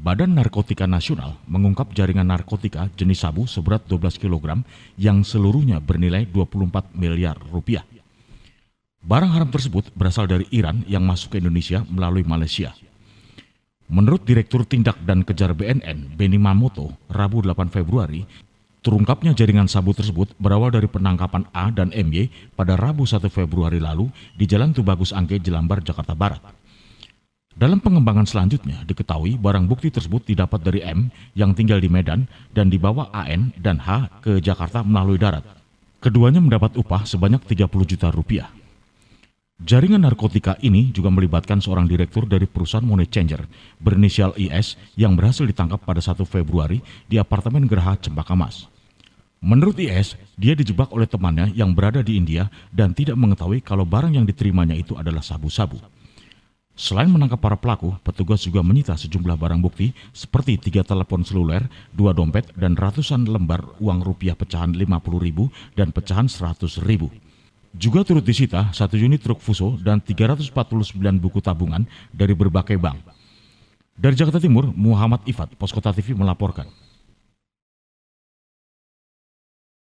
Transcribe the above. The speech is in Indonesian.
Badan Narkotika Nasional mengungkap jaringan narkotika jenis sabu seberat 12 kg yang seluruhnya bernilai 24 miliar rupiah. Barang haram tersebut berasal dari Iran yang masuk ke Indonesia melalui Malaysia. Menurut Direktur Tindak dan Kejar BNN, Benny Mamoto, Rabu 8 Februari, terungkapnya jaringan sabu tersebut berawal dari penangkapan A dan MY pada Rabu 1 Februari lalu di Jalan Tubagus Angke, Jelambar, Jakarta Barat. Dalam pengembangan selanjutnya, diketahui barang bukti tersebut didapat dari M yang tinggal di Medan dan dibawa AN dan H ke Jakarta melalui darat. Keduanya mendapat upah sebanyak 30 juta rupiah. Jaringan narkotika ini juga melibatkan seorang direktur dari perusahaan money changer berinisial IS yang berhasil ditangkap pada 1 Februari di apartemen Geraha Cempaka Mas. Menurut IS, dia dijebak oleh temannya yang berada di India dan tidak mengetahui kalau barang yang diterimanya itu adalah sabu-sabu. Selain menangkap para pelaku, petugas juga menyita sejumlah barang bukti seperti tiga telepon seluler, dua dompet, dan ratusan lembar uang rupiah pecahan rp ribu dan pecahan seratus ribu. Juga turut disita satu unit truk Fuso dan 349 buku tabungan dari berbagai bank. Dari Jakarta Timur, Muhammad Ifat, Poskota TV melaporkan.